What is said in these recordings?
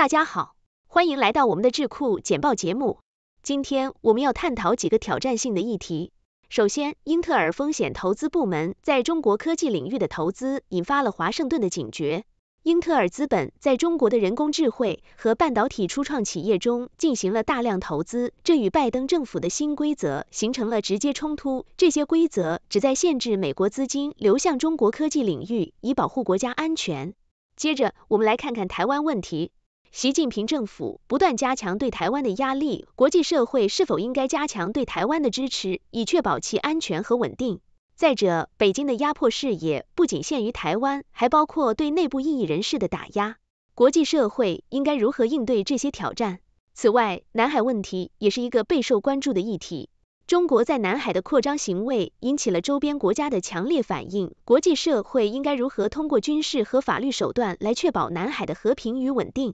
大家好，欢迎来到我们的智库简报节目。今天我们要探讨几个挑战性的议题。首先，英特尔风险投资部门在中国科技领域的投资引发了华盛顿的警觉。英特尔资本在中国的人工智慧和半导体初创企业中进行了大量投资，这与拜登政府的新规则形成了直接冲突。这些规则旨在限制美国资金流向中国科技领域，以保护国家安全。接着，我们来看看台湾问题。习近平政府不断加强对台湾的压力，国际社会是否应该加强对台湾的支持，以确保其安全和稳定？再者，北京的压迫事业不仅限于台湾，还包括对内部异议人士的打压。国际社会应该如何应对这些挑战？此外，南海问题也是一个备受关注的议题。中国在南海的扩张行为引起了周边国家的强烈反应。国际社会应该如何通过军事和法律手段来确保南海的和平与稳定？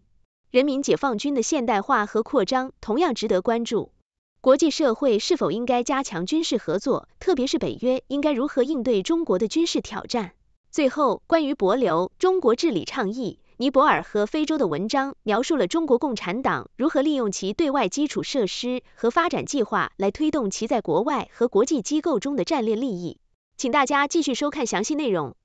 人民解放军的现代化和扩张同样值得关注。国际社会是否应该加强军事合作，特别是北约应该如何应对中国的军事挑战？最后，关于博流中国治理倡议、尼泊尔和非洲的文章，描述了中国共产党如何利用其对外基础设施和发展计划来推动其在国外和国际机构中的战略利益。请大家继续收看详细内容。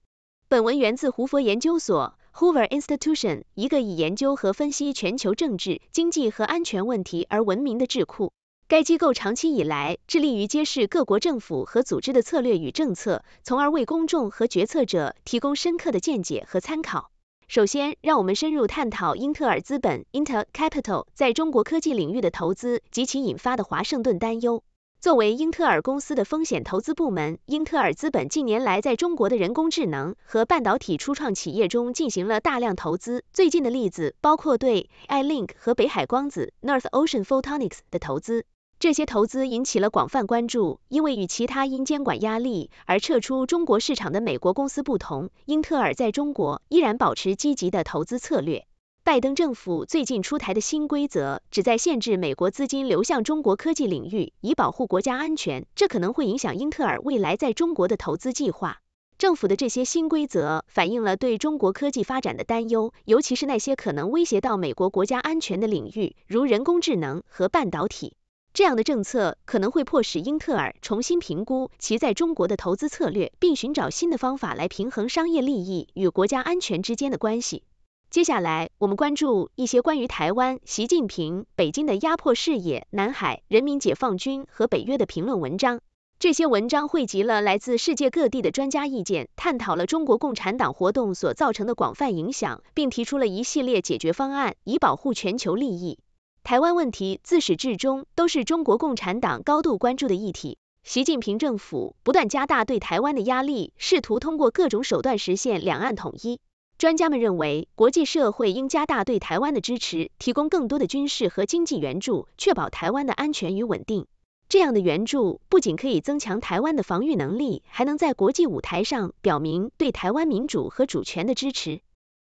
本文源自胡佛研究所。Hoover Institution，一个以研究和分析全球政治、经济和安全问题而闻名的智库。该机构长期以来致力于揭示各国政府和组织的策略与政策，从而为公众和决策者提供深刻的见解和参考。首先，让我们深入探讨英特尔资本 （Intel Capital） 在中国科技领域的投资及其引发的华盛顿担忧。作为英特尔公司的风险投资部门，英特尔资本近年来在中国的人工智能和半导体初创企业中进行了大量投资。最近的例子包括对 iLink 和北海光子 （North Ocean Photonics） 的投资。这些投资引起了广泛关注，因为与其他因监管压力而撤出中国市场的美国公司不同，英特尔在中国依然保持积极的投资策略。拜登政府最近出台的新规则，旨在限制美国资金流向中国科技领域，以保护国家安全。这可能会影响英特尔未来在中国的投资计划。政府的这些新规则反映了对中国科技发展的担忧，尤其是那些可能威胁到美国国家安全的领域，如人工智能和半导体。这样的政策可能会迫使英特尔重新评估其在中国的投资策略，并寻找新的方法来平衡商业利益与国家安全之间的关系。接下来，我们关注一些关于台湾、习近平、北京的压迫视野、南海、人民解放军和北约的评论文章。这些文章汇集了来自世界各地的专家意见，探讨了中国共产党活动所造成的广泛影响，并提出了一系列解决方案以保护全球利益。台湾问题自始至终都是中国共产党高度关注的议题。习近平政府不断加大对台湾的压力，试图通过各种手段实现两岸统一。专家们认为，国际社会应加大对台湾的支持，提供更多的军事和经济援助，确保台湾的安全与稳定。这样的援助不仅可以增强台湾的防御能力，还能在国际舞台上表明对台湾民主和主权的支持。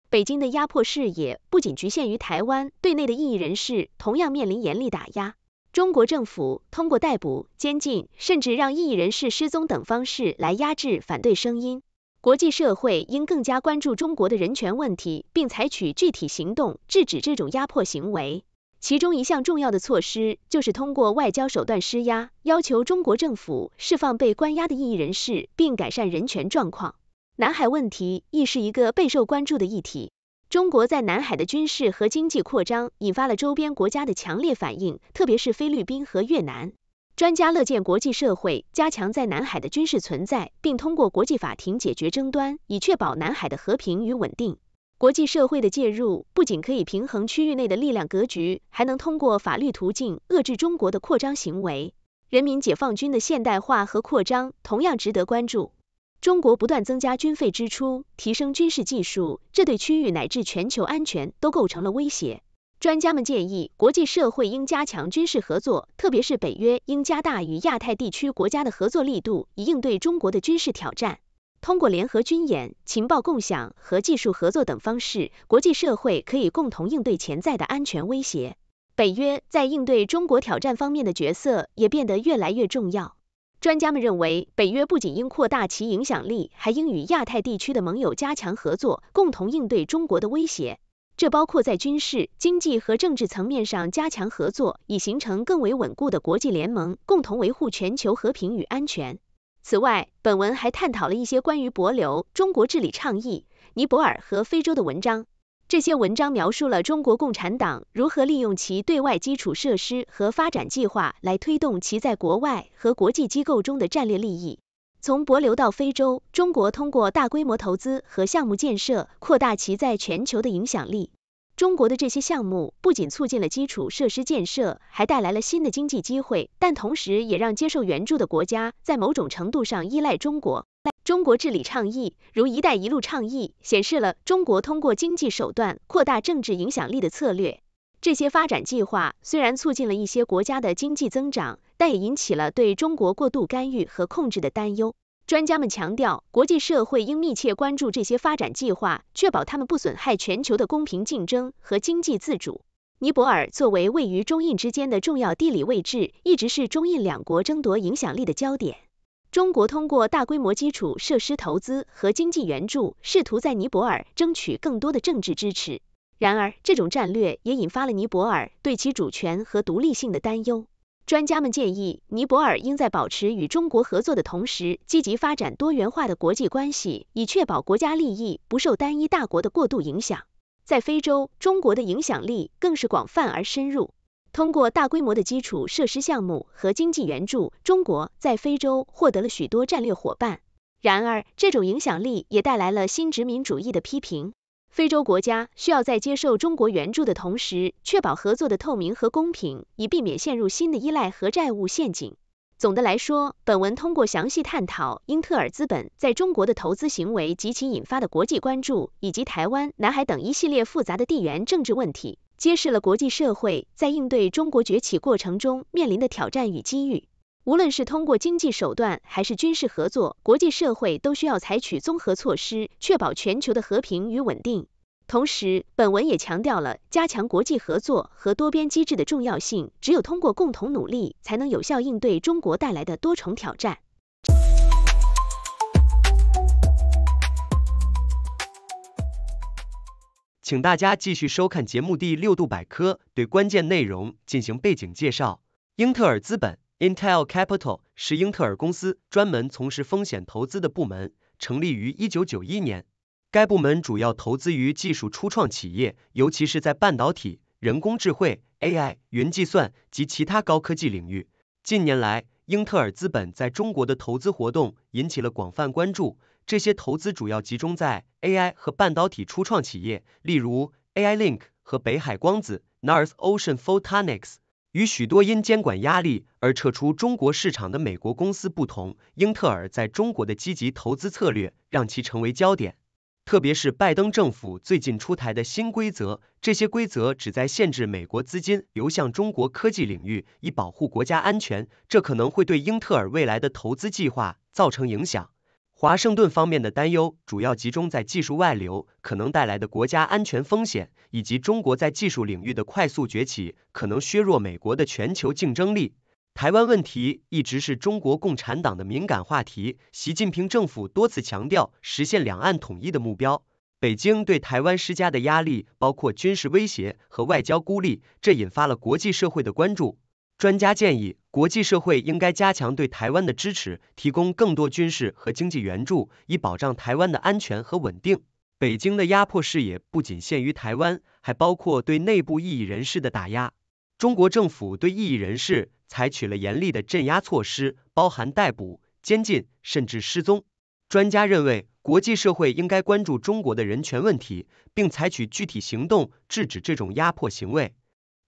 北京的压迫视野不仅局限于台湾，对内的异议人士同样面临严厉打压。中国政府通过逮捕、监禁，甚至让异议人士失踪等方式来压制反对声音。国际社会应更加关注中国的人权问题，并采取具体行动制止这种压迫行为。其中一项重要的措施就是通过外交手段施压，要求中国政府释放被关押的异议人士，并改善人权状况。南海问题亦是一个备受关注的议题。中国在南海的军事和经济扩张引发了周边国家的强烈反应，特别是菲律宾和越南。专家乐见国际社会加强在南海的军事存在，并通过国际法庭解决争端，以确保南海的和平与稳定。国际社会的介入不仅可以平衡区域内的力量格局，还能通过法律途径遏制中国的扩张行为。人民解放军的现代化和扩张同样值得关注。中国不断增加军费支出，提升军事技术，这对区域乃至全球安全都构成了威胁。专家们建议，国际社会应加强军事合作，特别是北约应加大与亚太地区国家的合作力度，以应对中国的军事挑战。通过联合军演、情报共享和技术合作等方式，国际社会可以共同应对潜在的安全威胁。北约在应对中国挑战方面的角色也变得越来越重要。专家们认为，北约不仅应扩大其影响力，还应与亚太地区的盟友加强合作，共同应对中国的威胁。这包括在军事、经济和政治层面上加强合作，以形成更为稳固的国际联盟，共同维护全球和平与安全。此外，本文还探讨了一些关于博流、中国治理倡议、尼泊尔和非洲的文章。这些文章描述了中国共产党如何利用其对外基础设施和发展计划来推动其在国外和国际机构中的战略利益。从博流到非洲，中国通过大规模投资和项目建设扩大其在全球的影响力。中国的这些项目不仅促进了基础设施建设，还带来了新的经济机会，但同时也让接受援助的国家在某种程度上依赖中国。中国治理倡议，如“一带一路”倡议，显示了中国通过经济手段扩大政治影响力的策略。这些发展计划虽然促进了一些国家的经济增长。但也引起了对中国过度干预和控制的担忧。专家们强调，国际社会应密切关注这些发展计划，确保他们不损害全球的公平竞争和经济自主。尼泊尔作为位于中印之间的重要地理位置，一直是中印两国争夺影响力的焦点。中国通过大规模基础设施投资和经济援助，试图在尼泊尔争取更多的政治支持。然而，这种战略也引发了尼泊尔对其主权和独立性的担忧。专家们建议，尼泊尔应在保持与中国合作的同时，积极发展多元化的国际关系，以确保国家利益不受单一大国的过度影响。在非洲，中国的影响力更是广泛而深入。通过大规模的基础设施项目和经济援助，中国在非洲获得了许多战略伙伴。然而，这种影响力也带来了新殖民主义的批评。非洲国家需要在接受中国援助的同时，确保合作的透明和公平，以避免陷入新的依赖和债务陷阱。总的来说，本文通过详细探讨英特尔资本在中国的投资行为及其引发的国际关注，以及台湾、南海等一系列复杂的地缘政治问题，揭示了国际社会在应对中国崛起过程中面临的挑战与机遇。无论是通过经济手段还是军事合作，国际社会都需要采取综合措施，确保全球的和平与稳定。同时，本文也强调了加强国际合作和多边机制的重要性。只有通过共同努力，才能有效应对中国带来的多重挑战。请大家继续收看节目《第六度百科》，对关键内容进行背景介绍。英特尔资本。Intel Capital 是英特尔公司专门从事风险投资的部门，成立于1991年。该部门主要投资于技术初创企业，尤其是在半导体、人工智能 （AI）、云计算及其他高科技领域。近年来，英特尔资本在中国的投资活动引起了广泛关注。这些投资主要集中在 AI 和半导体初创企业，例如 AI Link 和北海光子 （North Ocean Photonics）。与许多因监管压力而撤出中国市场的美国公司不同，英特尔在中国的积极投资策略让其成为焦点。特别是拜登政府最近出台的新规则，这些规则旨在限制美国资金流向中国科技领域，以保护国家安全。这可能会对英特尔未来的投资计划造成影响。华盛顿方面的担忧主要集中在技术外流可能带来的国家安全风险，以及中国在技术领域的快速崛起可能削弱美国的全球竞争力。台湾问题一直是中国共产党的敏感话题，习近平政府多次强调实现两岸统一的目标。北京对台湾施加的压力包括军事威胁和外交孤立，这引发了国际社会的关注。专家建议，国际社会应该加强对台湾的支持，提供更多军事和经济援助，以保障台湾的安全和稳定。北京的压迫视野不仅限于台湾，还包括对内部异议人士的打压。中国政府对异议人士采取了严厉的镇压措施，包含逮捕、监禁，甚至失踪。专家认为，国际社会应该关注中国的人权问题，并采取具体行动制止这种压迫行为。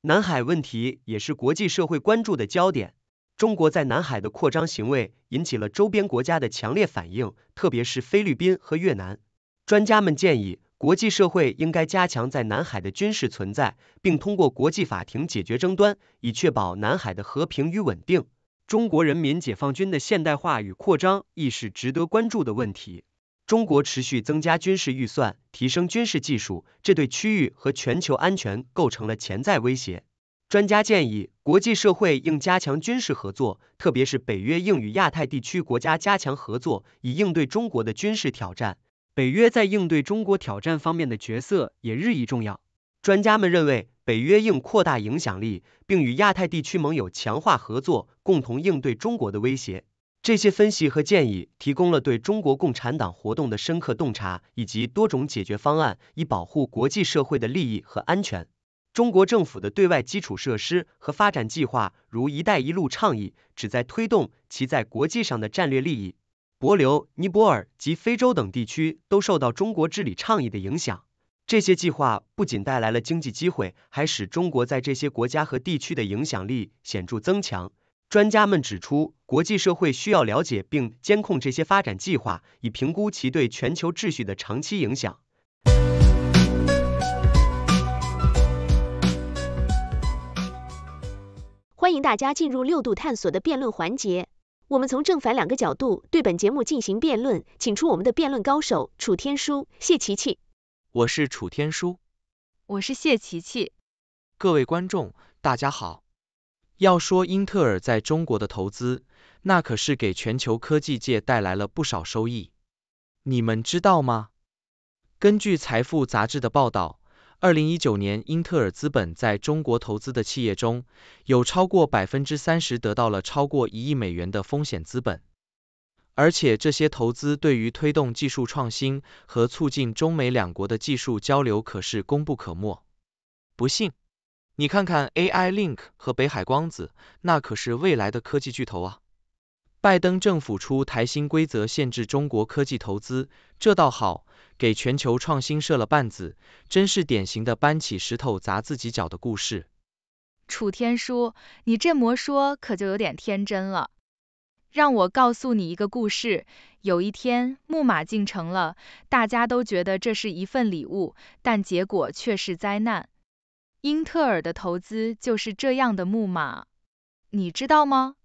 南海问题也是国际社会关注的焦点。中国在南海的扩张行为引起了周边国家的强烈反应，特别是菲律宾和越南。专家们建议，国际社会应该加强在南海的军事存在，并通过国际法庭解决争端，以确保南海的和平与稳定。中国人民解放军的现代化与扩张亦是值得关注的问题。中国持续增加军事预算，提升军事技术，这对区域和全球安全构成了潜在威胁。专家建议，国际社会应加强军事合作，特别是北约应与亚太地区国家加强合作，以应对中国的军事挑战。北约在应对中国挑战方面的角色也日益重要。专家们认为，北约应扩大影响力，并与亚太地区盟友强化合作，共同应对中国的威胁。这些分析和建议提供了对中国共产党活动的深刻洞察，以及多种解决方案，以保护国际社会的利益和安全。中国政府的对外基础设施和发展计划，如“一带一路”倡议，旨在推动其在国际上的战略利益。博流、尼泊尔及非洲等地区都受到中国治理倡议的影响。这些计划不仅带来了经济机会，还使中国在这些国家和地区的影响力显著增强。专家们指出，国际社会需要了解并监控这些发展计划，以评估其对全球秩序的长期影响。欢迎大家进入六度探索的辩论环节，我们从正反两个角度对本节目进行辩论，请出我们的辩论高手楚天舒、谢琪琪。我是楚天舒。我是谢琪琪。各位观众，大家好。要说英特尔在中国的投资，那可是给全球科技界带来了不少收益。你们知道吗？根据《财富》杂志的报道，二零一九年英特尔资本在中国投资的企业中有超过百分之三十得到了超过一亿美元的风险资本。而且这些投资对于推动技术创新和促进中美两国的技术交流可是功不可没。不信？你看看 AI Link 和北海光子，那可是未来的科技巨头啊！拜登政府出台新规则限制中国科技投资，这倒好，给全球创新设了绊子，真是典型的搬起石头砸自己脚的故事。楚天舒，你这么说可就有点天真了。让我告诉你一个故事：有一天，木马进城了，大家都觉得这是一份礼物，但结果却是灾难。英特尔的投资就是这样的木马，你知道吗？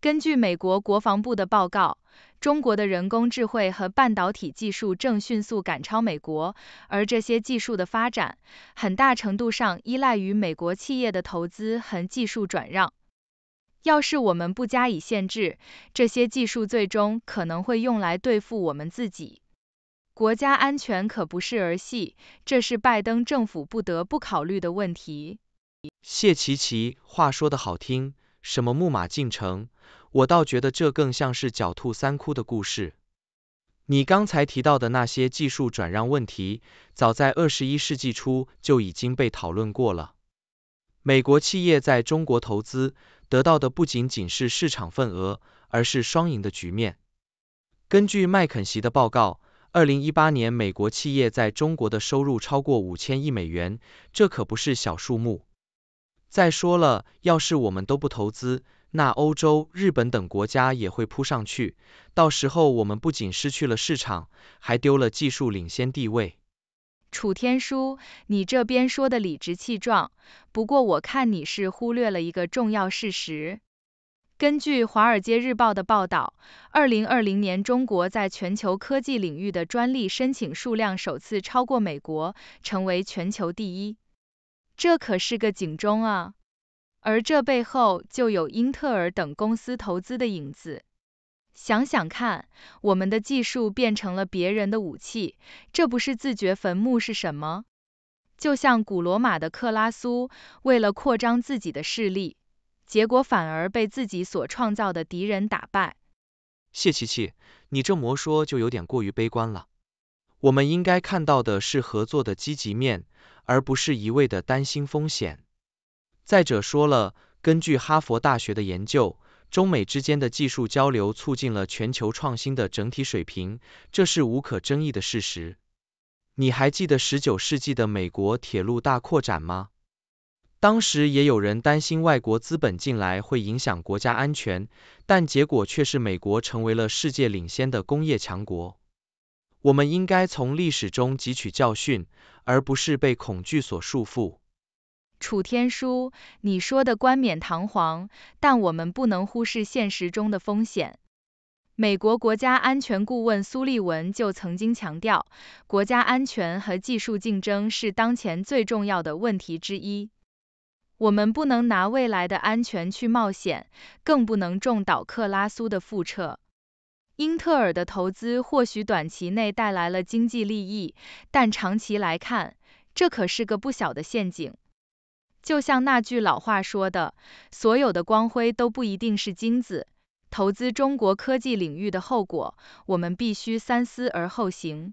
根据美国国防部的报告，中国的人工智慧和半导体技术正迅速赶超美国，而这些技术的发展很大程度上依赖于美国企业的投资和技术转让。要是我们不加以限制，这些技术最终可能会用来对付我们自己。国家安全可不是儿戏，这是拜登政府不得不考虑的问题。谢奇奇话说的好听，什么木马进城，我倒觉得这更像是狡兔三窟的故事。你刚才提到的那些技术转让问题，早在二十一世纪初就已经被讨论过了。美国企业在中国投资，得到的不仅仅是市场份额，而是双赢的局面。根据麦肯锡的报告。二零一八年，美国企业在中国的收入超过五千亿美元，这可不是小数目。再说了，要是我们都不投资，那欧洲、日本等国家也会扑上去，到时候我们不仅失去了市场，还丢了技术领先地位。楚天舒，你这边说的理直气壮，不过我看你是忽略了一个重要事实。根据《华尔街日报》的报道，2020年，中国在全球科技领域的专利申请数量首次超过美国，成为全球第一。这可是个警钟啊！而这背后就有英特尔等公司投资的影子。想想看，我们的技术变成了别人的武器，这不是自掘坟墓是什么？就像古罗马的克拉苏，为了扩张自己的势力。结果反而被自己所创造的敌人打败。谢琪琪，你这魔说就有点过于悲观了。我们应该看到的是合作的积极面，而不是一味的担心风险。再者说了，根据哈佛大学的研究，中美之间的技术交流促进了全球创新的整体水平，这是无可争议的事实。你还记得十九世纪的美国铁路大扩展吗？当时也有人担心外国资本进来会影响国家安全，但结果却是美国成为了世界领先的工业强国。我们应该从历史中汲取教训，而不是被恐惧所束缚。楚天舒，你说的冠冕堂皇，但我们不能忽视现实中的风险。美国国家安全顾问苏利文就曾经强调，国家安全和技术竞争是当前最重要的问题之一。我们不能拿未来的安全去冒险，更不能中岛克拉苏的覆辙。英特尔的投资或许短期内带来了经济利益，但长期来看，这可是个不小的陷阱。就像那句老话说的：“所有的光辉都不一定是金子。”投资中国科技领域的后果，我们必须三思而后行。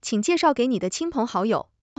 请介绍给你的亲朋好友。